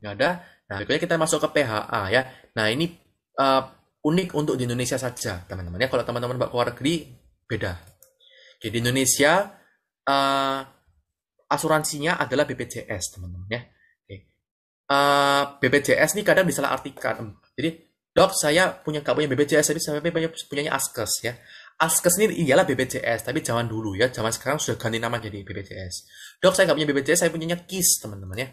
nggak ada. Nah, berikutnya kita masuk ke PHA ya. Nah, ini uh, unik untuk di Indonesia saja, teman-teman. Ya, kalau teman-teman bawa luar negeri, beda. Jadi, di Indonesia, uh, asuransinya adalah BPJS, teman-teman ya. Oke. Uh, eh, BPJS ini kadang disalah artikan. Jadi, dok, saya punya kabarnya BPJS, tapi saya punya, punyanya ASKES ya. ASKES ini ialah BPJS, tapi zaman dulu ya, zaman sekarang sudah ganti nama jadi BPJS. Dok, saya nggak punya BPJS, saya punyanya KIS, teman-teman ya.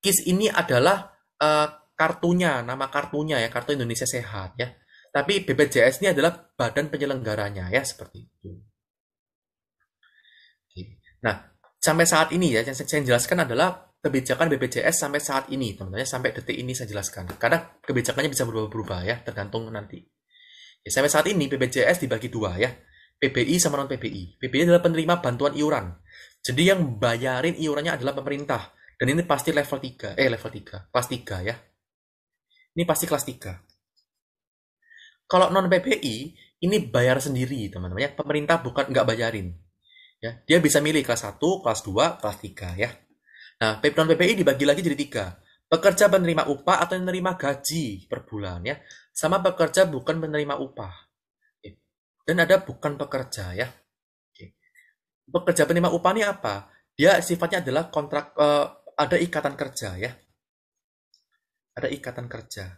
KIS ini adalah uh, kartunya, nama kartunya ya, kartu Indonesia Sehat ya. Tapi BPJS ini adalah badan penyelenggaranya ya, seperti itu. Nah, sampai saat ini ya, yang saya jelaskan adalah kebijakan BPJS sampai saat ini, teman-teman, ya, sampai detik ini saya jelaskan. Karena kebijakannya bisa berubah-berubah ya, tergantung nanti. Ya, sampai saat ini BPJS dibagi dua ya, PBI sama non PBI. PBI adalah penerima bantuan iuran. Jadi yang bayarin iurannya adalah pemerintah dan ini pasti level 3, eh level 3, kelas 3 ya. Ini pasti kelas 3. Kalau non PPI, ini bayar sendiri teman-teman ya. Pemerintah bukan nggak bayarin. Ya, dia bisa milih kelas 1, kelas 2, kelas 3 ya. Nah, non PPI dibagi lagi jadi 3. Pekerja penerima upah atau penerima gaji per bulan ya. Sama pekerja bukan penerima upah. Dan ada bukan pekerja ya pekerja penerima upah ini apa? Dia sifatnya adalah kontrak uh, ada ikatan kerja ya. Ada ikatan kerja.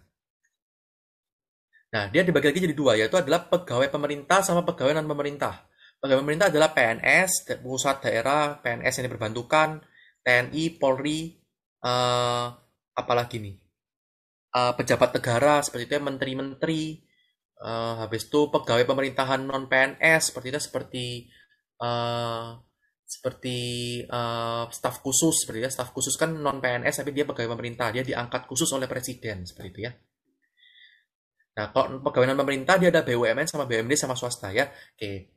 Nah, dia dibagi lagi jadi dua, yaitu adalah pegawai pemerintah sama pegawai non pemerintah. Pegawai pemerintah adalah PNS, pusat daerah, PNS yang diperbantukan, TNI, Polri, uh, apalagi nih, uh, pejabat negara seperti itu, ya, menteri-menteri, uh, habis itu pegawai pemerintahan non PNS seperti itu seperti seperti uh, staf khusus seperti ya staf khusus kan non PNS tapi dia pegawai pemerintah dia diangkat khusus oleh presiden seperti itu ya nah kalau pegawai non pemerintah dia ada BUMN sama BUMD sama swasta ya oke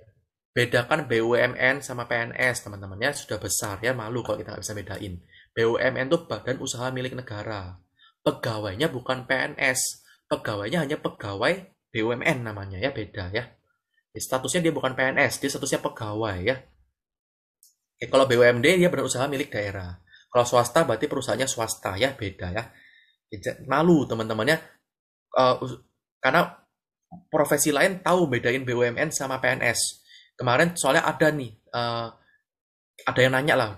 bedakan BUMN sama PNS teman-temannya sudah besar ya malu kalau kita nggak bisa bedain BUMN itu badan usaha milik negara pegawainya bukan PNS pegawainya hanya pegawai BUMN namanya ya beda ya statusnya dia bukan PNS dia statusnya pegawai ya Oke, kalau BUMD dia badan usaha milik daerah. Kalau swasta berarti perusahaannya swasta ya beda ya. Malu teman-temannya uh, karena profesi lain tahu bedain BUMN sama PNS. Kemarin soalnya ada nih eh, ada yang nanya lah,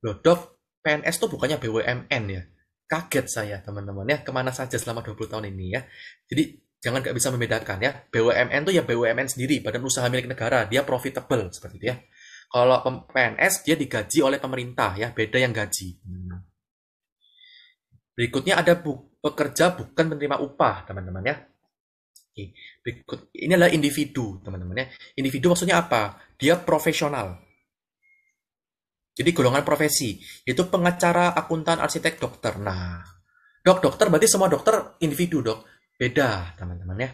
loh dok PNS tuh bukannya BUMN ya? Kaget saya teman-teman ya kemana saja selama 20 tahun ini ya. Jadi jangan nggak bisa membedakan ya BUMN tuh ya BUMN sendiri badan usaha milik negara dia profitable seperti itu ya kalau PNS dia digaji oleh pemerintah ya, beda yang gaji. Hmm. Berikutnya ada bu pekerja bukan penerima upah, teman-teman ya. Oke. Berikut ini adalah individu, teman-teman ya. Individu maksudnya apa? Dia profesional. Jadi golongan profesi yaitu pengacara, akuntan, arsitek, dokter. Nah, dok dokter berarti semua dokter individu dok. Beda teman-teman ya.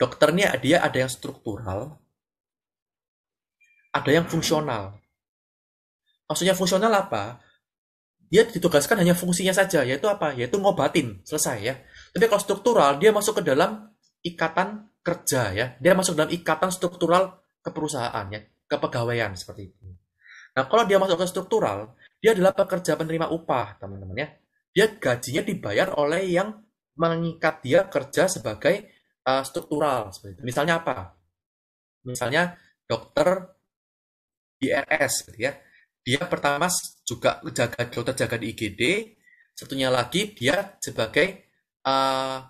Dokternya dia ada yang struktural, ada yang fungsional. Maksudnya fungsional apa? Dia ditugaskan hanya fungsinya saja, yaitu apa? Yaitu ngobatin, selesai ya. Tapi kalau struktural, dia masuk ke dalam ikatan kerja ya. Dia masuk dalam ikatan struktural keperusahaan ya, kepegawaian seperti itu. Nah, kalau dia masuk ke struktural, dia adalah pekerja penerima upah, teman-teman ya. Dia gajinya dibayar oleh yang mengikat dia kerja sebagai uh, struktural seperti itu. Misalnya apa? Misalnya dokter di RS, gitu ya. Dia pertama juga jaga dokter jaga di IGD, satunya lagi dia sebagai uh,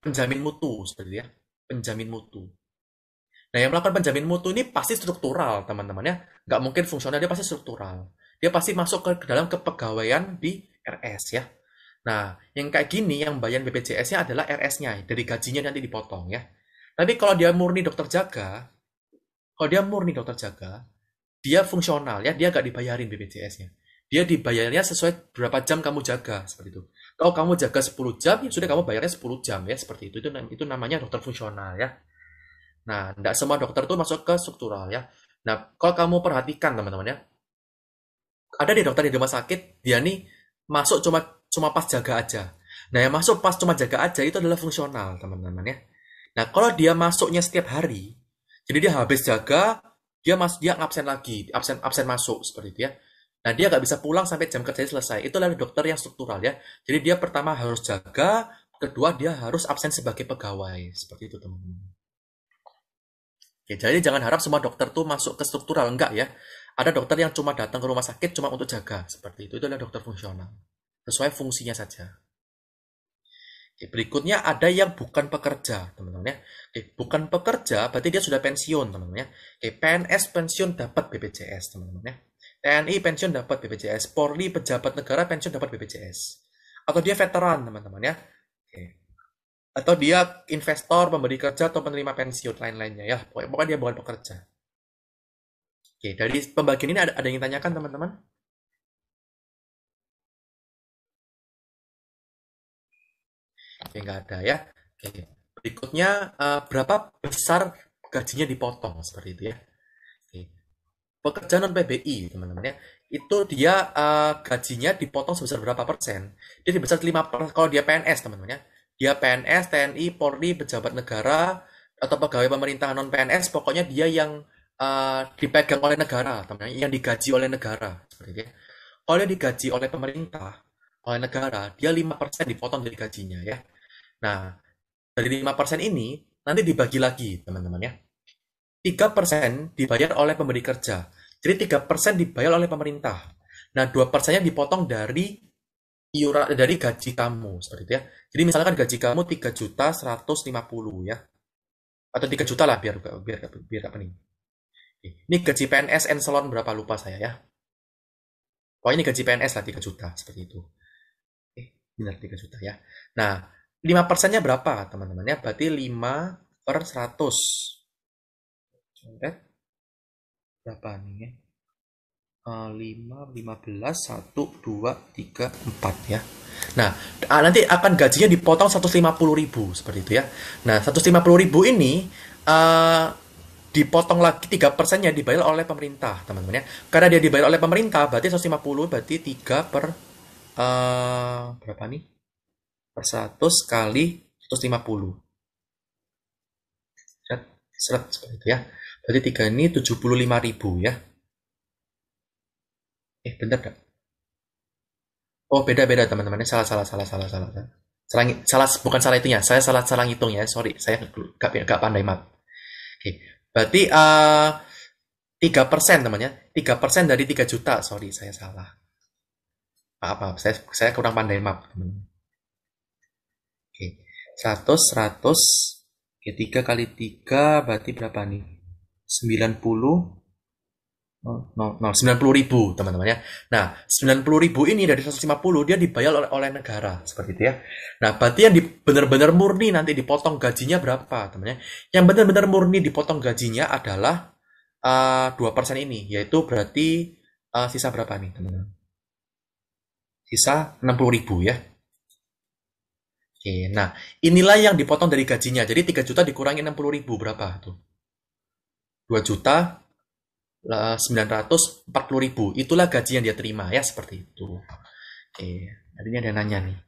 penjamin mutu seperti ya, penjamin mutu. Nah, yang melakukan penjamin mutu ini pasti struktural, teman-teman ya. Nggak mungkin fungsional, dia pasti struktural. Dia pasti masuk ke dalam kepegawaian di RS ya. Nah, yang kayak gini, yang bayar BPJS-nya adalah RS-nya, dari gajinya nanti dipotong ya. Tapi kalau dia murni dokter jaga, kalau dia murni dokter jaga dia fungsional ya dia gak dibayarin BPJS-nya dia dibayarnya sesuai berapa jam kamu jaga seperti itu kalau kamu jaga 10 jam ya sudah kamu bayarnya 10 jam ya seperti itu itu itu namanya dokter fungsional ya nah tidak semua dokter itu masuk ke struktural ya nah kalau kamu perhatikan teman-teman ya ada di dokter di rumah sakit dia nih masuk cuma cuma pas jaga aja Nah, yang masuk pas cuma jaga aja itu adalah fungsional, teman-teman ya. Nah, kalau dia masuknya setiap hari, jadi dia habis jaga, dia mas dia absen lagi, absen absen masuk seperti itu ya. Nah dia nggak bisa pulang sampai jam kerja selesai. Itu adalah dokter yang struktural ya. Jadi dia pertama harus jaga, kedua dia harus absen sebagai pegawai seperti itu teman-teman. Ya, jadi jangan harap semua dokter tuh masuk ke struktural enggak ya. Ada dokter yang cuma datang ke rumah sakit cuma untuk jaga seperti itu. Itu adalah dokter fungsional sesuai fungsinya saja berikutnya ada yang bukan pekerja, teman-teman ya. Oke, bukan pekerja berarti dia sudah pensiun, teman-teman ya. Oke, PNS pensiun dapat BPJS, teman-teman ya. TNI pensiun dapat BPJS, Polri pejabat negara pensiun dapat BPJS. Atau dia veteran, teman-teman ya. Oke. Atau dia investor, pemberi kerja atau penerima pensiun lain-lainnya ya. Pokoknya dia bukan pekerja. Oke, dari pembagian ini ada, ada yang ditanyakan, teman-teman? Oke, nggak ada ya. Oke. Berikutnya uh, berapa besar gajinya dipotong seperti itu ya. Oke. Pekerja non PBI teman-teman ya. Itu dia uh, gajinya dipotong sebesar berapa persen? Dia sebesar 5 persen kalau dia PNS teman-teman ya. Dia PNS, TNI, Polri, pejabat negara atau pegawai pemerintah non PNS pokoknya dia yang uh, dipegang oleh negara, teman-teman, ya. yang digaji oleh negara seperti itu ya. Kalau dia digaji oleh pemerintah, oleh negara, dia 5% dipotong dari gajinya ya. Nah, dari 5% ini nanti dibagi lagi, teman-teman ya. 3% dibayar oleh pemberi kerja. Jadi 3% dibayar oleh pemerintah. Nah, 2%-nya dipotong dari iuran dari gaji kamu seperti itu ya. Jadi misalkan gaji kamu 3 juta 150 ya. Atau 3 juta lah biar biar biar apa nih. Ini gaji PNS and salon berapa lupa saya ya. Pokoknya ini gaji PNS lah 3 juta seperti itu. Eh, benar 3 juta ya. Nah, 5 persennya berapa teman-teman ya? Berarti 5 per 100. Berapa nih ya? 5, 15, 1, 2, 3, 4 ya. Nah, ah, nanti akan gajinya dipotong 150 ribu seperti itu ya. Nah, 150 ribu ini uh, dipotong lagi 3 persennya dibayar oleh pemerintah teman-teman ya. Karena dia dibayar oleh pemerintah berarti 150 berarti 3 per uh, berapa nih? per 100 kali 150. Seret, seret seperti itu ya. Berarti 3 ini 75.000 ya. Eh, bentar dong. Oh, beda-beda teman-teman. Salah, salah, salah, salah, salah. Salah, salah, bukan salah itunya. Saya salah salah ngitung ya. Sorry, saya nggak nggak pandai mat. Oke. Berarti uh, eh, 3 persen temannya. tiga persen dari 3 juta. Sorry, saya salah. Maaf, Saya, saya kurang pandai map. Teman. Oke. 100 100 Oke, 3 kali 3 berarti berapa nih? 90 90 ribu teman-teman ya. Nah 90 ribu ini dari 150 dia dibayar oleh, oleh negara seperti itu ya. Nah berarti yang benar-benar murni nanti dipotong gajinya berapa teman-teman ya? Yang benar-benar murni dipotong gajinya adalah ah, dua uh, persen ini yaitu berarti uh, sisa berapa nih teman-teman? Sisa 60 ribu ya. Oke, nah inilah yang dipotong dari gajinya. Jadi 3 juta dikurangi 60 ribu berapa tuh? 2 juta 940 ribu. Itulah gaji yang dia terima ya seperti itu. Oke, tadinya ada nanya nih.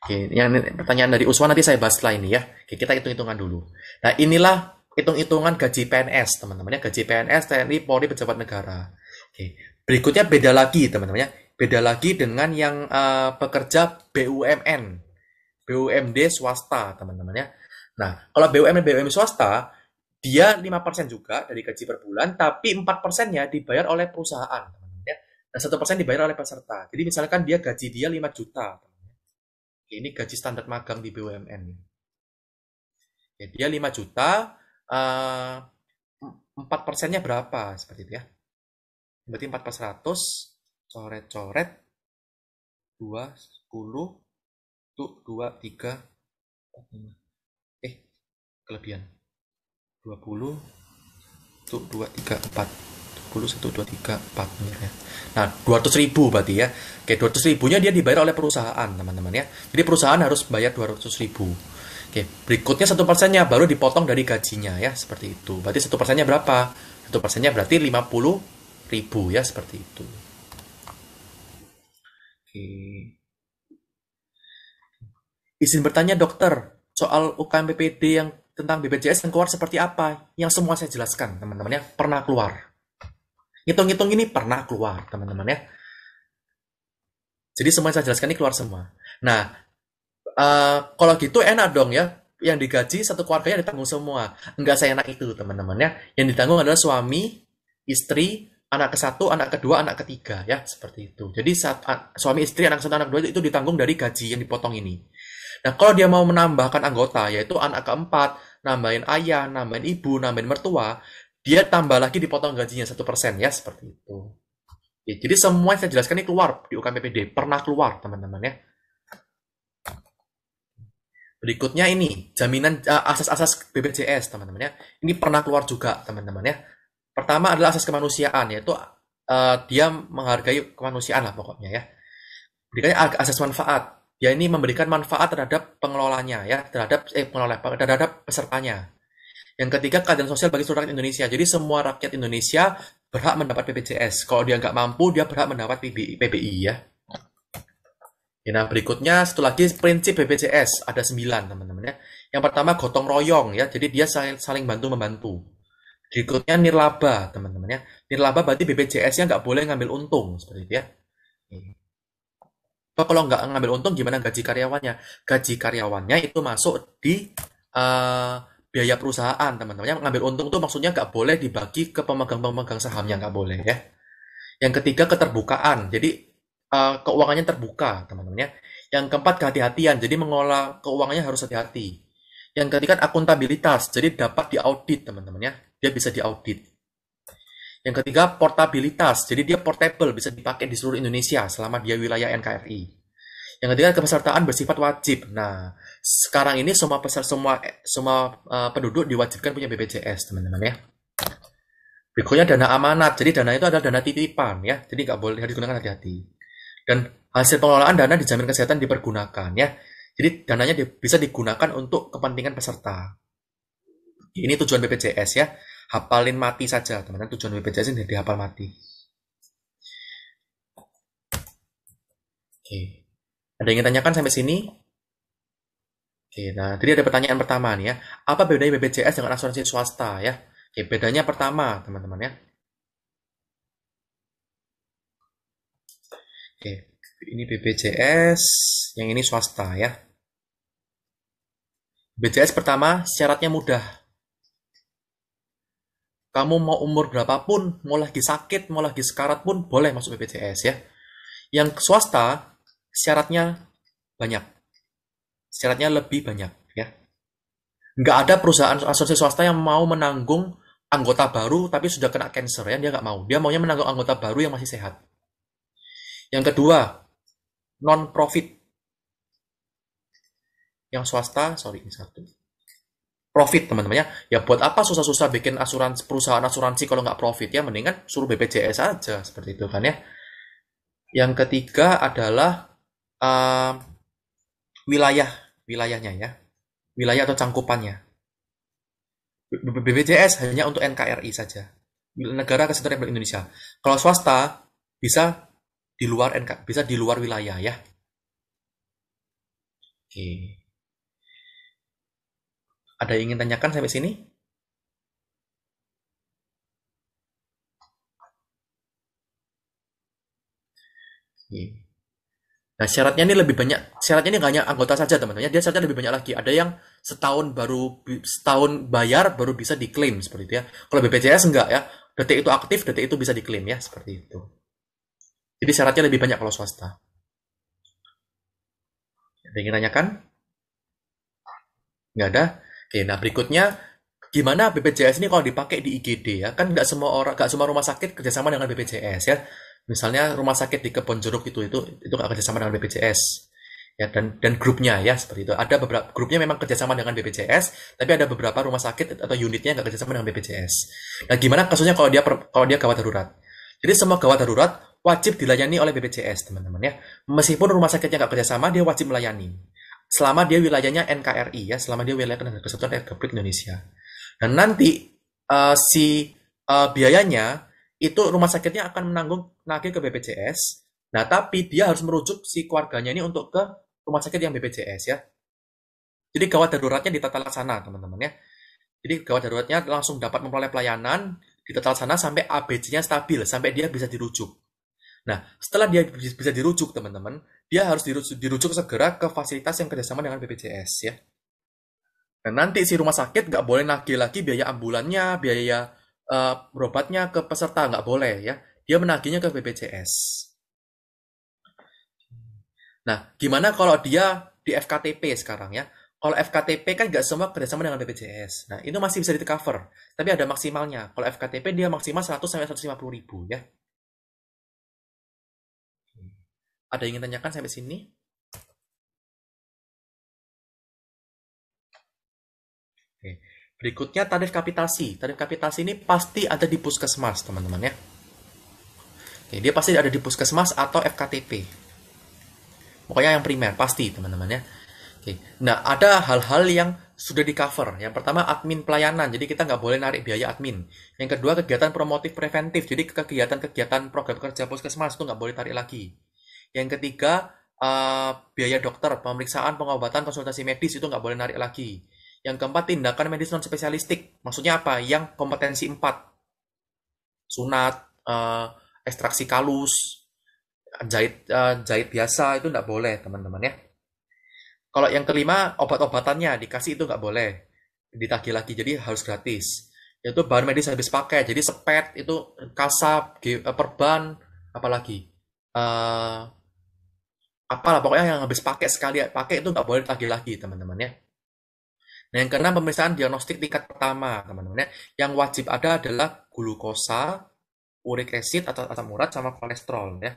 Oke, yang pertanyaan dari Uswa nanti saya bahas lah ini ya. Oke, kita hitung-hitungan dulu. Nah, inilah hitung-hitungan gaji PNS, teman-temannya. Gaji PNS, TNI, Polri, pejabat negara. Oke, berikutnya beda lagi, teman-temannya Beda lagi dengan yang uh, pekerja BUMN, BUMD swasta, teman-teman ya. Nah, kalau BUMN BUMD swasta, dia 5% juga dari gaji per bulan, tapi 4%-nya dibayar oleh perusahaan, teman-teman ya. Dan 1% dibayar oleh peserta. Jadi misalkan dia gaji dia 5 juta, teman-teman. Ini gaji standar magang di BUMN. Ya, dia 5 juta, uh, 4 nya berapa seperti itu ya berarti 4 per 100 coret-coret 2 10 tuh 2 3 5 eh kelebihan 20 tuh 2 3 4 20 1 2 3 4 ya. Nah, 200 ribu berarti ya. Oke, 200 ribunya dia dibayar oleh perusahaan, teman-teman ya. Jadi perusahaan harus bayar 200 ribu. Oke, berikutnya satu persennya baru dipotong dari gajinya ya, seperti itu. Berarti satu persennya berapa? Satu persennya berarti 50 ribu ya, seperti itu. Oke. Izin bertanya dokter, soal UKM PPD yang tentang BPJS yang keluar seperti apa? Yang semua saya jelaskan, teman-teman ya, pernah keluar. Ngitung-ngitung ini pernah keluar, teman-teman ya. Jadi semua saya jelaskan ini keluar semua. Nah, uh, kalau gitu enak dong ya, yang digaji satu keluarganya ditanggung semua. Enggak saya enak itu, teman-teman ya. Yang ditanggung adalah suami, istri, anak ke satu, anak kedua, anak ketiga ya seperti itu. Jadi saat suami istri anak satu anak dua itu ditanggung dari gaji yang dipotong ini. Nah kalau dia mau menambahkan anggota yaitu anak keempat, nambahin ayah, nambahin ibu, nambahin mertua, dia tambah lagi dipotong gajinya satu persen ya seperti itu. Ya, jadi semua yang saya jelaskan ini keluar di UKMPPD pernah keluar teman-teman ya. Berikutnya ini jaminan eh, asas-asas uh, BPJS teman-teman ya. Ini pernah keluar juga teman-teman ya Pertama adalah asas kemanusiaan, yaitu uh, dia menghargai kemanusiaan lah pokoknya ya. Berikutnya asas manfaat, dia ini memberikan manfaat terhadap pengelolanya ya, terhadap eh pengelola terhadap pesertanya. Yang ketiga keadilan sosial bagi seluruh rakyat Indonesia. Jadi semua rakyat Indonesia berhak mendapat BPJS. Kalau dia nggak mampu, dia berhak mendapat PBI, PBI ya. ya. Nah, berikutnya satu lagi prinsip BPJS ada sembilan teman-teman ya. Yang pertama gotong royong ya. Jadi dia saling, saling bantu membantu. Berikutnya nirlaba, teman-teman ya. Nirlaba berarti BPJS-nya nggak boleh ngambil untung, seperti itu ya. Nih. Iya. kalau nggak ngambil untung, gimana gaji karyawannya? Gaji karyawannya itu masuk di uh, biaya perusahaan, teman-teman. ya. ngambil untung itu maksudnya nggak boleh dibagi ke pemegang-pemegang sahamnya, nggak boleh ya. Yang ketiga, keterbukaan. Jadi, uh, keuangannya terbuka, teman-teman ya. Yang keempat, kehati-hatian. Jadi, mengelola keuangannya harus hati-hati. Yang ketiga, akuntabilitas. Jadi, dapat diaudit, teman-teman ya dia bisa diaudit. Yang ketiga, portabilitas. Jadi dia portable, bisa dipakai di seluruh Indonesia selama dia wilayah NKRI. Yang ketiga, kepesertaan bersifat wajib. Nah, sekarang ini semua peser, semua eh, semua uh, penduduk diwajibkan punya BPJS, teman-teman ya. Berikutnya dana amanat. Jadi dana itu adalah dana titipan ya. Jadi nggak boleh harus digunakan hati-hati. Dan hasil pengelolaan dana dijamin kesehatan dipergunakan ya. Jadi dananya di, bisa digunakan untuk kepentingan peserta. Ini tujuan BPJS ya hafalin mati saja teman-teman tujuan BPJS ini jadi hafal mati oke ada yang ingin tanyakan sampai sini oke nah jadi ada pertanyaan pertama nih ya apa bedanya BPJS dengan asuransi swasta ya oke bedanya pertama teman-teman ya oke ini BPJS yang ini swasta ya BPJS pertama syaratnya mudah kamu mau umur berapapun, mau lagi sakit, mau lagi sekarat pun boleh masuk BPJS ya. Yang swasta syaratnya banyak. Syaratnya lebih banyak ya. Nggak ada perusahaan asuransi swasta yang mau menanggung anggota baru tapi sudah kena cancer ya dia nggak mau. Dia maunya menanggung anggota baru yang masih sehat. Yang kedua, non profit. Yang swasta, sorry ini satu profit teman-teman ya. Ya buat apa susah-susah bikin asuransi perusahaan asuransi kalau nggak profit ya mendingan suruh BPJS aja seperti itu kan ya. Yang ketiga adalah uh, wilayah wilayahnya ya. Wilayah atau cangkupannya. BPJS hanya untuk NKRI saja. Negara kesatuan Republik Indonesia. Kalau swasta bisa di luar NK, bisa di luar wilayah ya. Oke. Okay. Ada yang ingin tanyakan sampai sini? Iya. Nah syaratnya ini lebih banyak, syaratnya ini gak hanya anggota saja teman-teman, dia syaratnya lebih banyak lagi. Ada yang setahun baru setahun bayar baru bisa diklaim seperti itu ya. Kalau BPJS enggak ya, detik itu aktif, detik itu bisa diklaim ya seperti itu. Jadi syaratnya lebih banyak kalau swasta. Ada yang ingin tanyakan? Nggak ada? Oke, nah berikutnya gimana BPJS ini kalau dipakai di IGD ya? Kan nggak semua orang, nggak semua rumah sakit kerjasama dengan BPJS ya. Misalnya rumah sakit di Jeruk itu itu itu nggak kerjasama dengan BPJS ya dan dan grupnya ya seperti itu. Ada beberapa grupnya memang kerjasama dengan BPJS, tapi ada beberapa rumah sakit atau unitnya nggak kerjasama dengan BPJS. Nah gimana kasusnya kalau dia kalau dia gawat darurat? Jadi semua gawat darurat wajib dilayani oleh BPJS teman-teman ya. Meskipun rumah sakitnya nggak kerjasama, dia wajib melayani selama dia wilayahnya NKRI ya, selama dia wilayah Negara Kesatuan Republik Indonesia. Dan nanti uh, si uh, biayanya itu rumah sakitnya akan menanggung lagi ke BPJS. Nah, tapi dia harus merujuk si keluarganya ini untuk ke rumah sakit yang BPJS ya. Jadi gawat daruratnya ditata laksana, teman-teman ya. Jadi gawat daruratnya langsung dapat memperoleh pelayanan di tata laksana sampai ABC-nya stabil, sampai dia bisa dirujuk. Nah, setelah dia bisa dirujuk, teman-teman, dia harus dirujuk, dirujuk segera ke fasilitas yang kerjasama dengan BPJS ya. Dan nah, nanti si rumah sakit nggak boleh nagih lagi biaya ambulannya, biaya uh, berobatnya ke peserta nggak boleh ya. Dia menagihnya ke BPJS. Nah, gimana kalau dia di FKTP sekarang ya? Kalau FKTP kan nggak semua kerjasama dengan BPJS. Nah, itu masih bisa di cover. Tapi ada maksimalnya. Kalau FKTP dia maksimal 100 150 ribu ya. Ada yang ingin tanyakan sampai sini? Oke. Berikutnya tarif kapitasi. Tarif kapitasi ini pasti ada di puskesmas, teman-teman ya. Oke, dia pasti ada di puskesmas atau FKTP. Pokoknya yang primer, pasti teman-teman ya. Oke. Nah, ada hal-hal yang sudah di cover. Yang pertama admin pelayanan, jadi kita nggak boleh narik biaya admin. Yang kedua kegiatan promotif preventif, jadi kegiatan-kegiatan program kerja puskesmas itu nggak boleh tarik lagi. Yang ketiga, uh, biaya dokter, pemeriksaan, pengobatan, konsultasi medis itu nggak boleh narik lagi. Yang keempat, tindakan medis non spesialistik. Maksudnya apa? Yang kompetensi empat Sunat, uh, ekstraksi kalus, jahit uh, jahit biasa itu nggak boleh, teman-teman ya. Kalau yang kelima, obat-obatannya dikasih itu nggak boleh. Ditagih lagi, jadi harus gratis. itu bahan medis habis pakai, jadi sepet, itu kasap, perban, apalagi. Uh, apalah pokoknya yang habis pakai sekali pakai itu nggak boleh lagi lagi teman-teman ya. Nah, yang keenam pemeriksaan diagnostik tingkat pertama, teman-teman ya. Yang wajib ada adalah glukosa, uric acid atau asam urat sama kolesterol ya.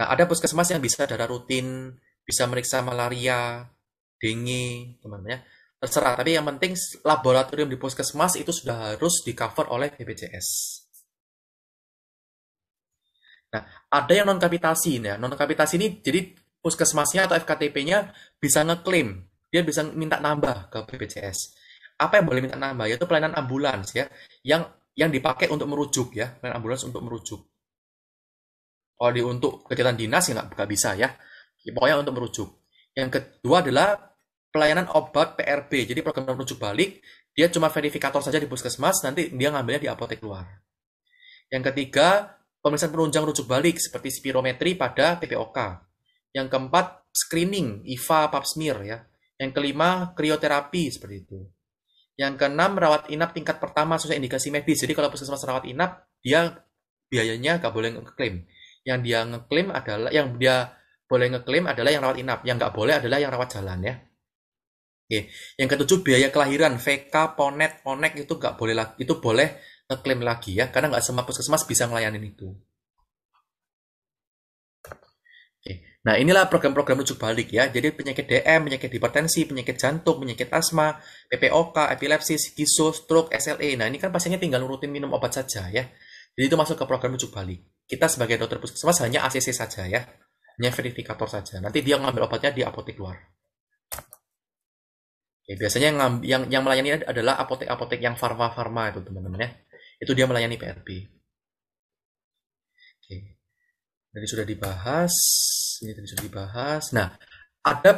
Nah, ada puskesmas yang bisa darah rutin, bisa meriksa malaria, dengue, teman-teman ya. Terserah, tapi yang penting laboratorium di puskesmas itu sudah harus di-cover oleh BPJS. Nah, ada yang non kapitasi ya. Nah, non kapitasi ini jadi puskesmasnya atau FKTP-nya bisa ngeklaim, dia bisa minta nambah ke BPJS. Apa yang boleh minta nambah? Yaitu pelayanan ambulans ya, yang yang dipakai untuk merujuk ya, pelayanan ambulans untuk merujuk. Kalau di untuk kegiatan dinas ya nggak bisa ya, pokoknya untuk merujuk. Yang kedua adalah pelayanan obat PRB, jadi program merujuk balik, dia cuma verifikator saja di puskesmas, nanti dia ngambilnya di apotek luar. Yang ketiga, pemeriksaan penunjang rujuk balik seperti spirometri pada PPOK yang keempat, screening, IVA, pap smear ya. Yang kelima, krioterapi seperti itu. Yang keenam, rawat inap tingkat pertama sesuai indikasi medis. Jadi kalau puskesmas rawat inap, dia biayanya nggak boleh ngeklaim. Yang dia ngeklaim adalah, yang dia boleh ngeklaim adalah yang rawat inap. Yang nggak boleh adalah yang rawat jalan ya. Oke. Yang ketujuh, biaya kelahiran. VK, ponet, ponek itu nggak boleh lagi. Itu boleh ngeklaim lagi ya. Karena nggak semua puskesmas bisa melayani itu. Nah, inilah program-program rujuk balik ya. Jadi penyakit DM, penyakit hipertensi, penyakit jantung, penyakit asma, PPOK, epilepsi, skiso, stroke, SLE. Nah, ini kan pasiennya tinggal rutin minum obat saja ya. Jadi itu masuk ke program rujuk balik. Kita sebagai dokter puskesmas hanya ACC saja ya. Hanya verifikator saja. Nanti dia ngambil obatnya di apotek luar. Ya, biasanya yang, yang yang melayani adalah apotek-apotek yang farma-farma itu teman-teman ya. Itu dia melayani PRP. Jadi sudah dibahas, ini tadi sudah dibahas. Nah, ada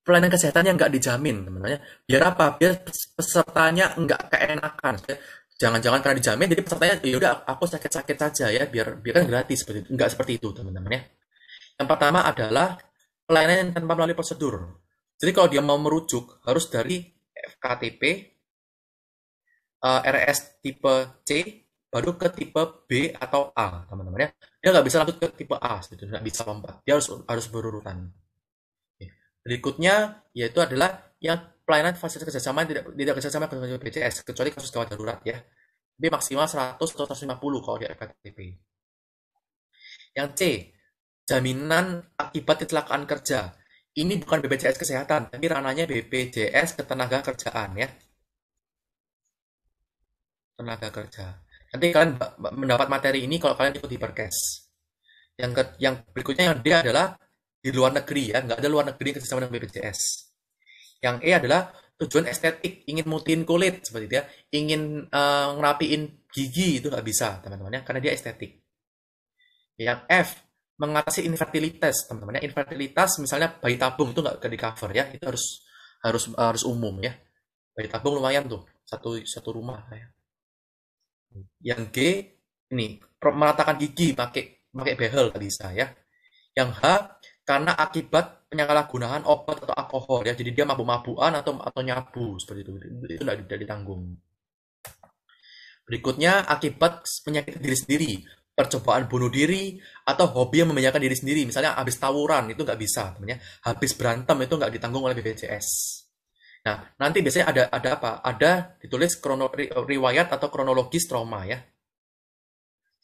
pelayanan kesehatan yang nggak dijamin, teman-teman. Biar apa? Biar pesertanya nggak keenakan. Jangan-jangan karena dijamin, jadi pesertanya yaudah aku sakit-sakit saja ya, biar biar kan gratis seperti Nggak seperti itu, teman-teman ya. Yang pertama adalah pelayanan tanpa melalui prosedur. Jadi kalau dia mau merujuk harus dari FKTP, eh, RS tipe C, baru ke tipe B atau A teman-teman ya dia nggak bisa lanjut ke tipe A gitu nggak bisa lompat dia harus harus berurutan berikutnya yaitu adalah yang pelayanan fasilitas kerjasama tidak tidak kerjasama dengan BCS kecuali kasus gawat darurat ya B maksimal 100 atau 150 kalau di RKTP yang C jaminan akibat kecelakaan kerja ini bukan BPJS kesehatan tapi ranahnya BPJS ketenaga kerjaan ya tenaga kerja Nanti kalian mendapat materi ini kalau kalian ikut di Perkes. Yang ke, yang berikutnya yang D adalah di luar negeri ya, nggak ada luar negeri kerjasama dengan BPJS. Yang E adalah tujuan estetik, ingin mutin kulit seperti itu ya ingin uh, ngerapiin gigi itu nggak bisa teman-teman ya, karena dia estetik. Yang F mengatasi infertilitas teman-teman ya, infertilitas misalnya bayi tabung itu nggak di cover ya, itu harus harus harus umum ya. Bayi tabung lumayan tuh satu satu rumah ya. Yang G ini meratakan gigi pakai pakai behel tadi saya. Ya. Yang H karena akibat penyalahgunaan obat atau alkohol ya. Jadi dia mabuk-mabukan atau atau nyabu seperti itu. Itu tidak ditanggung. Berikutnya akibat penyakit diri sendiri, percobaan bunuh diri atau hobi yang membahayakan diri sendiri. Misalnya habis tawuran itu nggak bisa, temennya. Habis berantem itu nggak ditanggung oleh BPJS. Nah, nanti biasanya ada ada apa? Ada ditulis krono, riwayat atau kronologis trauma ya.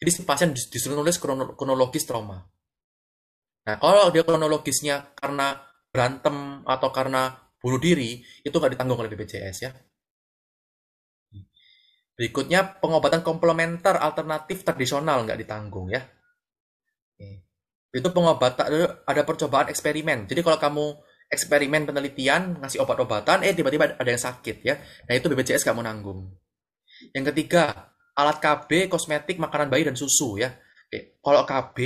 Jadi si pasien disuruh nulis kronologis trauma. Nah, kalau dia kronologisnya karena berantem atau karena bunuh diri, itu nggak ditanggung oleh BPJS ya. Berikutnya, pengobatan komplementer alternatif tradisional nggak ditanggung ya. Itu pengobatan, ada percobaan eksperimen. Jadi kalau kamu eksperimen penelitian ngasih obat-obatan, eh tiba-tiba ada yang sakit ya. Nah itu BPJS gak mau nanggung. Yang ketiga, alat KB, kosmetik, makanan bayi dan susu ya. Oke. Kalau KB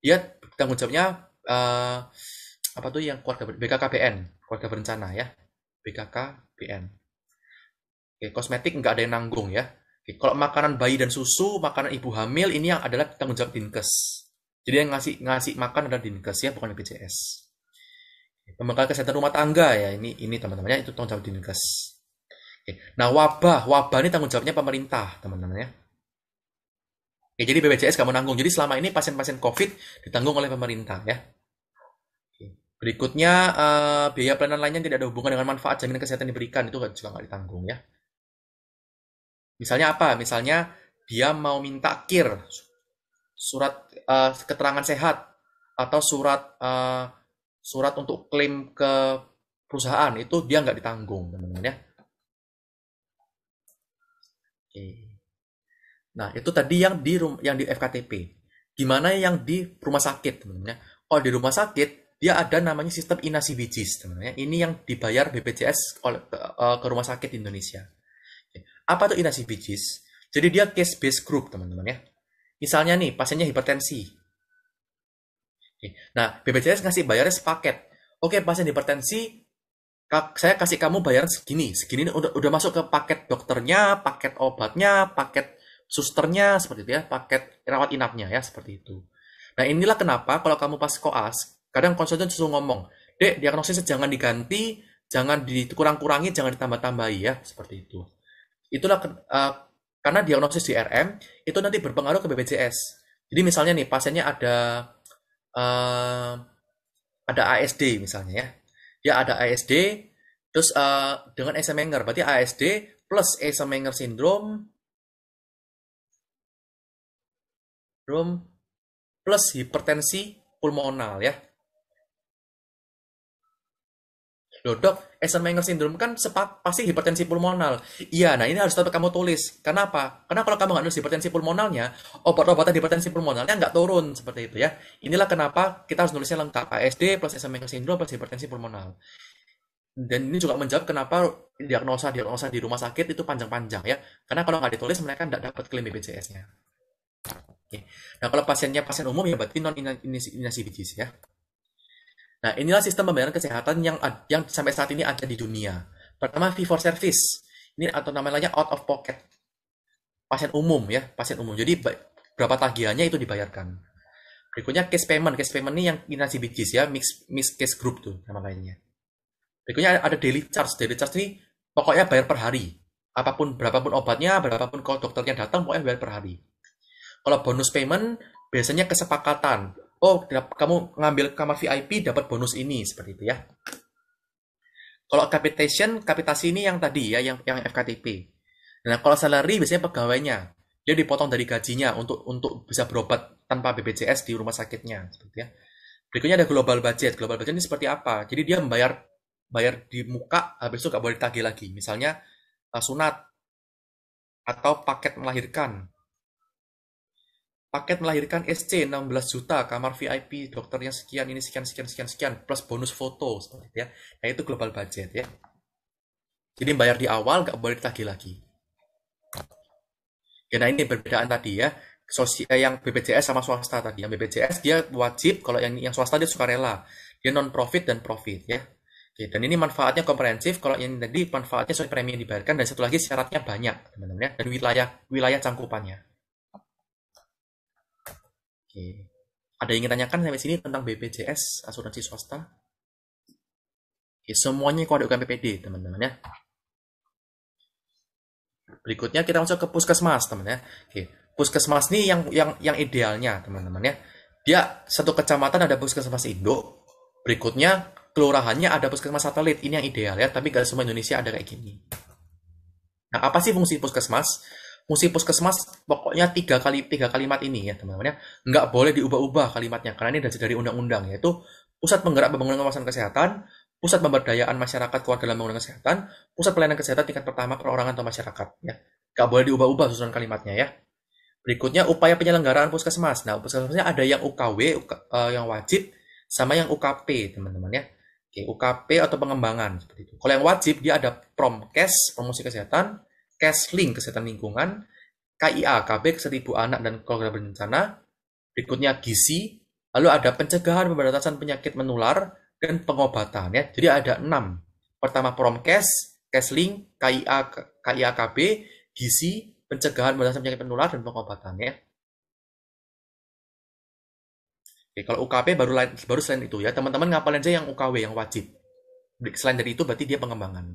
ya tanggung jawabnya uh, apa tuh yang keluarga BKKBN, keluarga berencana ya. BKKBN. Oke, kosmetik nggak ada yang nanggung ya. Oke, kalau makanan bayi dan susu, makanan ibu hamil ini yang adalah tanggung jawab Dinkes. Jadi yang ngasih ngasih makan adalah Dinkes ya, bukan BPJS. Pembekalan gitu. kesehatan rumah tangga ya ini ini teman-temannya itu tanggung jawab dinkes. Oke. Nah wabah wabah ini tanggung jawabnya pemerintah teman-temannya. Oke, jadi BPJS kamu nanggung Jadi selama ini pasien-pasien COVID ditanggung oleh pemerintah ya. Berikutnya, uh, biaya pelayanan lainnya tidak ada hubungan dengan manfaat jaminan kesehatan diberikan, itu juga nggak ditanggung ya. Misalnya apa? Misalnya dia mau minta kir, surat uh, keterangan sehat, atau surat uh, surat untuk klaim ke perusahaan itu dia nggak ditanggung teman-teman ya. Oke. Nah itu tadi yang di yang di FKTP. Gimana yang di rumah sakit teman-teman ya? Oh di rumah sakit dia ada namanya sistem inasi bijis teman-teman ya. Ini yang dibayar BPJS oleh ke, eh, eh, ke rumah sakit Indonesia. Oke. Apa tuh inasi bijis? Jadi dia case based group teman-teman ya. Misalnya nih pasiennya hipertensi, Nah, BPJS ngasih bayarnya sepaket. Oke, pasien hipertensi, saya kasih kamu bayaran segini. Segini udah, udah masuk ke paket dokternya, paket obatnya, paket susternya, seperti itu ya, paket rawat inapnya ya, seperti itu. Nah, inilah kenapa kalau kamu pas koas, kadang konsultan susu ngomong, Dek, diagnosisnya jangan diganti, jangan dikurang-kurangi, jangan ditambah-tambahi ya, seperti itu. Itulah uh, karena diagnosis di RM itu nanti berpengaruh ke BPJS. Jadi misalnya nih pasiennya ada uh, ada ASD misalnya ya. ya ada ASD terus uh, dengan Eisenmenger berarti ASD plus Eisenmenger syndrome plus hipertensi pulmonal ya. Loh dok, Eisenmenger sindrom kan sepat, pasti hipertensi pulmonal. Iya, nah ini harus tetap kamu tulis. Kenapa? Karena kalau kamu nggak nulis hipertensi pulmonalnya, obat-obatan hipertensi pulmonalnya nggak turun seperti itu ya. Inilah kenapa kita harus nulisnya lengkap. ASD plus Eisenmenger sindrom, plus hipertensi pulmonal. Dan ini juga menjawab kenapa diagnosa-diagnosa di rumah sakit itu panjang-panjang ya. Karena kalau nggak ditulis, mereka nggak dapat klaim BPJS-nya. Oke. Nah kalau pasiennya pasien umum ya berarti non inasi ya. Nah, inilah sistem pembayaran kesehatan yang yang sampai saat ini ada di dunia. Pertama fee for service. Ini atau namanya out of pocket. Pasien umum ya, pasien umum. Jadi berapa tagihannya itu dibayarkan. Berikutnya case payment. Case payment ini yang inasi bijis ya, mix, mix case group tuh nama lainnya. Berikutnya ada daily charge. Daily charge ini pokoknya bayar per hari. Apapun, berapapun obatnya, berapapun kalau dokternya datang, pokoknya bayar per hari. Kalau bonus payment, biasanya kesepakatan oh kamu ngambil kamar VIP dapat bonus ini seperti itu ya. Kalau capitation, kapitasi ini yang tadi ya, yang yang FKTP. Nah, kalau salary biasanya pegawainya, dia dipotong dari gajinya untuk untuk bisa berobat tanpa BPJS di rumah sakitnya, seperti ya. Berikutnya ada global budget. Global budget ini seperti apa? Jadi dia membayar bayar di muka, habis itu nggak boleh ditagih lagi. Misalnya eh, sunat atau paket melahirkan paket melahirkan SC 16 juta, kamar VIP, dokternya sekian, ini sekian, sekian, sekian, sekian, plus bonus foto, seperti itu ya. Nah, itu global budget ya. Jadi bayar di awal, nggak boleh ditagih lagi. Ya, nah ini perbedaan tadi ya. Sosial, yang BPJS sama swasta tadi. Yang BPJS dia wajib, kalau yang yang swasta dia sukarela. Dia non-profit dan profit ya. Oke, dan ini manfaatnya komprehensif. Kalau yang tadi manfaatnya sesuai premi yang dibayarkan dan satu lagi syaratnya banyak, teman-teman ya, dan wilayah wilayah cangkupannya. Oke. Ada yang ingin tanyakan sampai sini tentang BPJS asuransi swasta? Oke, ya, semuanya kode UKM PPD, teman-teman ya. Berikutnya kita masuk ke puskesmas, teman ya. Oke. Puskesmas ini yang yang yang idealnya, teman-teman ya. Dia satu kecamatan ada puskesmas indo. Berikutnya kelurahannya ada puskesmas satelit. Ini yang ideal ya, tapi gak semua Indonesia ada kayak gini. Nah, apa sih fungsi puskesmas? fungsi puskesmas pokoknya tiga kali tiga kalimat ini ya teman-teman ya nggak boleh diubah-ubah kalimatnya karena ini dari undang-undang yaitu pusat penggerak pembangunan kawasan kesehatan pusat pemberdayaan masyarakat keluarga dalam pembangunan kesehatan pusat pelayanan kesehatan tingkat pertama perorangan atau masyarakat ya nggak boleh diubah-ubah susunan kalimatnya ya berikutnya upaya penyelenggaraan puskesmas nah puskesmasnya ada yang UKW UK, uh, eh, yang wajib sama yang UKP teman-teman ya Oke, UKP atau pengembangan seperti itu kalau yang wajib dia ada promkes promosi kesehatan Kesling Kesehatan Lingkungan, KIA KB Kesehatan ibu Anak dan Keluarga Berencana, berikutnya Gizi, lalu ada pencegahan pemberantasan penyakit menular dan pengobatan ya. Jadi ada enam. Pertama Promkes, Kesling, KIA KIA KB, Gizi, pencegahan pemberantasan penyakit menular dan pengobatan ya. Oke, kalau UKP baru lain, baru selain itu ya, teman-teman ngapalin aja yang UKW yang wajib. Selain dari itu berarti dia pengembangan.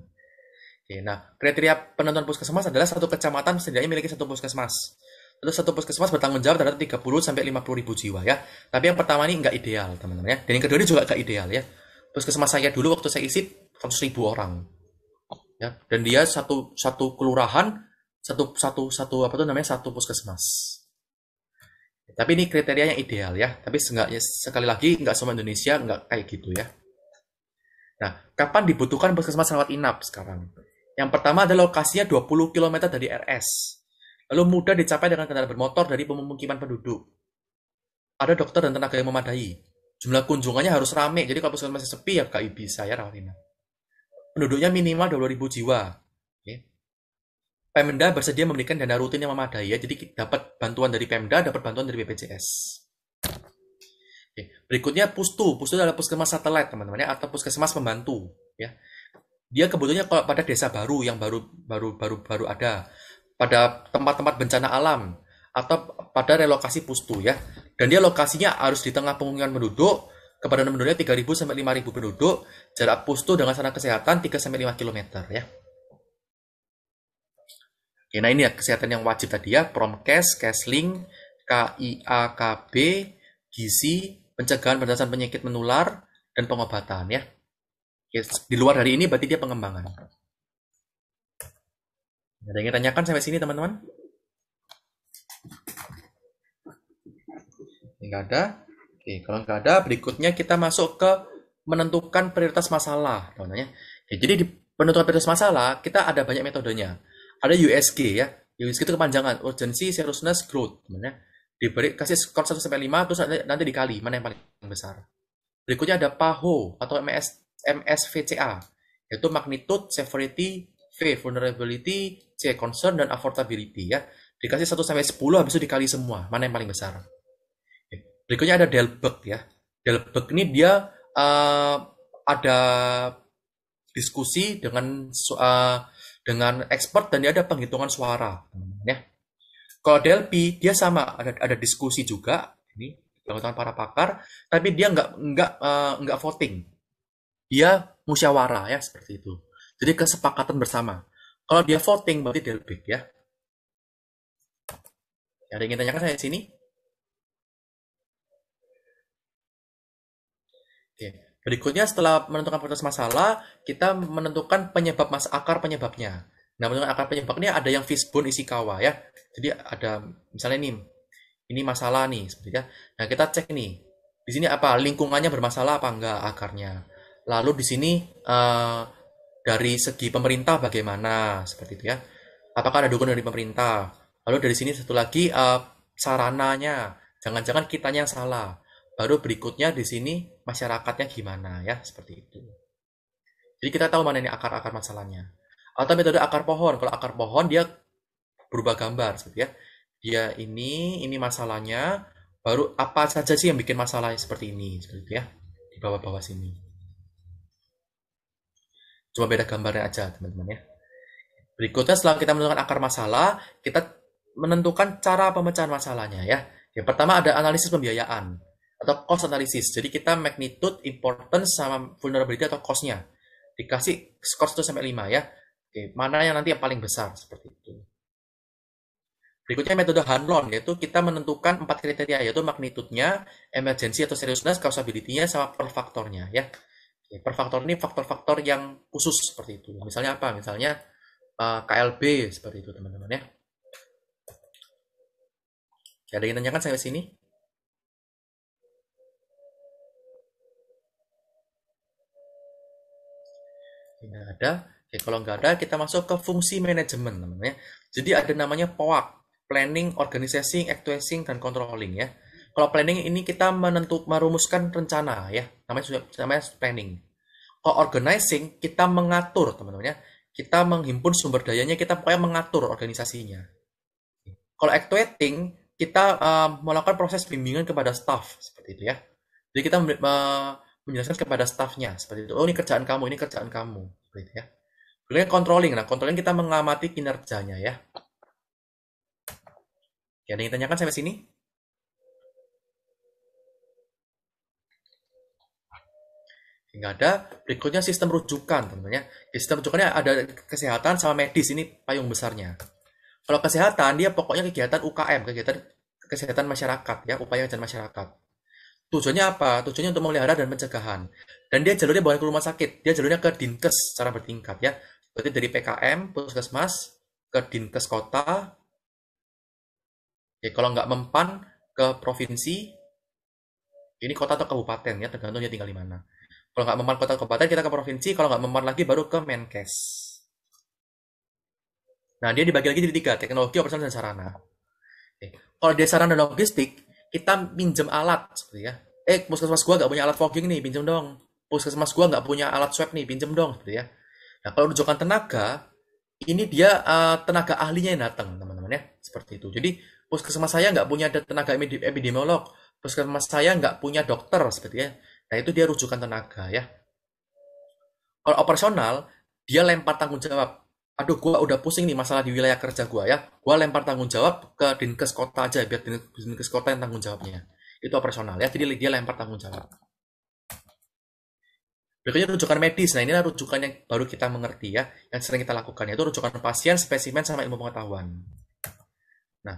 Oke, nah kriteria penentuan puskesmas adalah satu kecamatan setidaknya memiliki satu puskesmas. Terus satu puskesmas bertanggung jawab terhadap 30 sampai 50 ribu jiwa ya. Tapi yang pertama ini nggak ideal teman-teman ya. Dan yang kedua ini juga nggak ideal ya. Puskesmas saya dulu waktu saya isi 100 ribu orang. Ya, dan dia satu satu kelurahan satu satu satu apa tuh namanya satu puskesmas. Tapi ini kriteria yang ideal ya. Tapi seenggaknya sekali lagi nggak semua Indonesia nggak kayak gitu ya. Nah, kapan dibutuhkan puskesmas rawat inap sekarang? Yang pertama adalah lokasinya 20 km dari RS. Lalu mudah dicapai dengan kendaraan bermotor dari pemukiman penduduk. Ada dokter dan tenaga yang memadai. Jumlah kunjungannya harus ramai, jadi kalau puskesmas masih sepi ya bisa saya rawatina. Penduduknya minimal 20.000 jiwa. Okay. Pemda bersedia memberikan dana rutin yang memadai ya, jadi dapat bantuan dari Pemda, dapat bantuan dari BPJS. Berikutnya Pustu, Pustu adalah puskesmas satelit teman-temannya atau puskesmas pembantu ya dia kebutuhannya pada desa baru yang baru baru baru baru ada pada tempat-tempat bencana alam atau pada relokasi pustu ya dan dia lokasinya harus di tengah pengungsian penduduk kepada penduduknya 3.000 sampai 5.000 penduduk jarak pustu dengan sarana kesehatan 3 sampai 5 km ya Oke, nah ini ya kesehatan yang wajib tadi ya promkes kesling KIAKB gizi pencegahan berdasarkan penyakit menular dan pengobatan ya Yes. Di luar dari ini berarti dia pengembangan. Ada yang tanyakan sampai sini teman-teman? Enggak ada? Oke, kalau nggak ada, berikutnya kita masuk ke menentukan prioritas masalah. Teman-teman, ya. jadi di penentuan prioritas masalah, kita ada banyak metodenya. Ada USG ya. USG itu kepanjangan, Urgency, Seriousness, Growth. Teman-teman, ya. diberi kasih skor 1 sampai 5 terus nanti, nanti dikali mana yang paling besar. Berikutnya ada PAHO atau MS MSVCA, yaitu magnitude, severity, V vulnerability, C concern dan affordability ya. Dikasih 1 sampai 10 habis itu dikali semua, mana yang paling besar. Berikutnya ada Delbert ya. Delbert ini dia uh, ada diskusi dengan uh, dengan expert dan dia ada penghitungan suara ya. Kalau Delpi dia sama ada ada diskusi juga ini penghitungan para pakar tapi dia nggak nggak uh, nggak voting dia musyawarah ya seperti itu. Jadi kesepakatan bersama. Kalau dia voting berarti lebih ya. Ada yang ingin tanyakan saya di sini? Oke. Berikutnya setelah menentukan proses masalah, kita menentukan penyebab mas akar penyebabnya. Nah, menentukan akar penyebabnya ada yang fishbone isi kawah ya. Jadi ada misalnya ini ini masalah nih seperti ya. Nah, kita cek nih. Di sini apa lingkungannya bermasalah apa enggak akarnya. Lalu di sini uh, dari segi pemerintah bagaimana seperti itu ya? Apakah ada dukungan dari pemerintah? Lalu dari sini satu lagi uh, sarananya, jangan-jangan kitanya yang salah. Baru berikutnya di sini masyarakatnya gimana ya seperti itu. Jadi kita tahu mana ini akar-akar masalahnya. Atau metode akar pohon. Kalau akar pohon dia berubah gambar seperti ya. Dia ini ini masalahnya baru apa saja sih yang bikin masalah seperti ini seperti ya di bawah-bawah sini. Cuma beda gambarnya aja, teman-teman ya. Berikutnya setelah kita menentukan akar masalah, kita menentukan cara pemecahan masalahnya ya. Yang pertama ada analisis pembiayaan atau cost analysis. Jadi kita magnitude, importance sama vulnerability atau costnya Dikasih skor 1 sampai 5 ya. Oke, mana yang nanti yang paling besar seperti itu. Berikutnya metode Hanlon, yaitu kita menentukan empat kriteria, yaitu magnitudenya, emergency atau seriousness, causability-nya, sama per faktornya. Ya. Ya, per ini faktor-faktor yang khusus seperti itu. Misalnya apa? Misalnya uh, eh, KLB seperti itu teman-teman ya. Ada yang tanyakan sampai sini? Tidak ada. Oke, kalau nggak ada, kita masuk ke fungsi manajemen, teman-teman ya. Jadi ada namanya POAC, Planning, Organizing, Actuating, dan Controlling ya. Kalau planning ini kita menentuk, merumuskan rencana ya, namanya namanya planning. Kalau organizing kita mengatur teman-teman ya, kita menghimpun sumber dayanya, kita pokoknya mengatur organisasinya. Kalau actuating kita uh, melakukan proses bimbingan kepada staff seperti itu ya. Jadi kita uh, menjelaskan kepada staffnya seperti itu. Oh ini kerjaan kamu, ini kerjaan kamu seperti itu ya. Kemudian controlling, nah controlling kita mengamati kinerjanya ya. Ya, ada yang ditanyakan sampai sini? Hingga ada berikutnya sistem rujukan tentunya. Sistem rujukannya ada kesehatan sama medis ini payung besarnya. Kalau kesehatan dia pokoknya kegiatan UKM, kegiatan kesehatan masyarakat ya, upaya kesehatan masyarakat. Tujuannya apa? Tujuannya untuk memelihara dan pencegahan. Dan dia jalurnya bukan ke rumah sakit, dia jalurnya ke dinkes secara bertingkat ya. Berarti dari PKM, puskesmas, ke dinkes kota, ya kalau nggak mempan ke provinsi, ini kota atau kabupaten ya, tergantung dia tinggal di mana. Kalau nggak memar kota kabupaten kita ke provinsi, kalau nggak memar lagi baru ke Menkes. Nah dia dibagi lagi jadi tiga, teknologi, operasional dan sarana. Oke. Kalau dia sarana logistik, kita pinjam alat, seperti ya. Eh puskesmas gua nggak punya alat fogging nih, pinjam dong. Puskesmas gua nggak punya alat swab nih, pinjam dong, seperti ya. Nah kalau rujukan tenaga, ini dia uh, tenaga ahlinya yang datang teman-teman ya seperti itu jadi puskesmas saya nggak punya tenaga epidemiolog puskesmas saya nggak punya dokter seperti ya Nah itu dia rujukan tenaga ya. Kalau operasional, dia lempar tanggung jawab. Aduh, gua udah pusing nih masalah di wilayah kerja gua ya. gua lempar tanggung jawab ke dinkes kota aja, biar dinkes kota yang tanggung jawabnya. Itu operasional ya, jadi dia lempar tanggung jawab. Berikutnya rujukan medis. Nah, inilah rujukan yang baru kita mengerti ya, yang sering kita lakukan yaitu rujukan pasien, spesimen sama ilmu pengetahuan. Nah,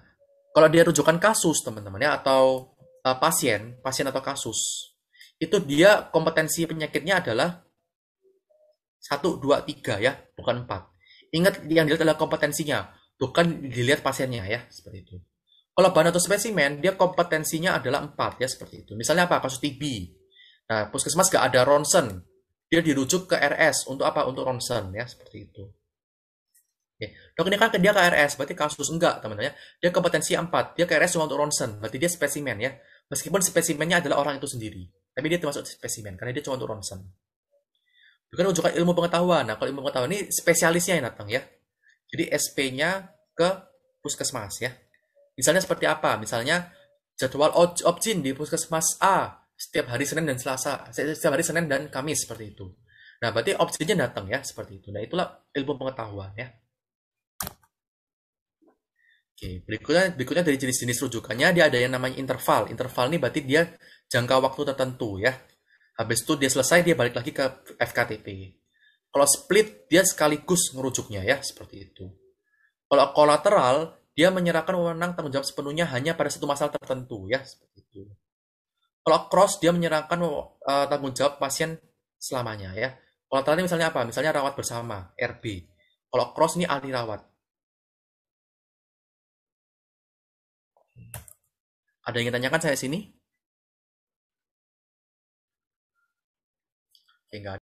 kalau dia rujukan kasus, teman-teman ya atau uh, pasien, pasien atau kasus itu dia kompetensi penyakitnya adalah 1, 2, 3 ya bukan 4. ingat yang dilihat adalah kompetensinya bukan dilihat pasiennya ya seperti itu kalau bahan atau spesimen dia kompetensinya adalah 4 ya seperti itu misalnya apa kasus TB nah puskesmas gak ada ronsen dia dirujuk ke RS untuk apa untuk ronsen ya seperti itu Oke. dok ini kan dia ke RS berarti kasus enggak teman-teman ya dia kompetensi 4, dia ke RS untuk ronsen berarti dia spesimen ya meskipun spesimennya adalah orang itu sendiri tapi dia termasuk spesimen karena dia cuma untuk ronsen. Itu kan rujukan ilmu pengetahuan. Nah, kalau ilmu pengetahuan ini spesialisnya yang datang ya. Jadi SP-nya ke puskesmas ya. Misalnya seperti apa? Misalnya jadwal objin di puskesmas A setiap hari Senin dan Selasa, setiap hari Senin dan Kamis seperti itu. Nah, berarti opsinya datang ya, seperti itu. Nah, itulah ilmu pengetahuan ya. Oke, berikutnya berikutnya dari jenis-jenis rujukannya dia ada yang namanya interval. Interval ini berarti dia jangka waktu tertentu ya. Habis itu dia selesai dia balik lagi ke FKTP. Kalau split dia sekaligus ngerujuknya ya seperti itu. Kalau kolateral dia menyerahkan wewenang tanggung jawab sepenuhnya hanya pada satu masalah tertentu ya seperti itu. Kalau cross dia menyerahkan uh, tanggung jawab pasien selamanya ya. Kolateral ini misalnya apa? Misalnya rawat bersama RB. Kalau cross ini ahli rawat. Ada yang ingin tanyakan saya sini? God.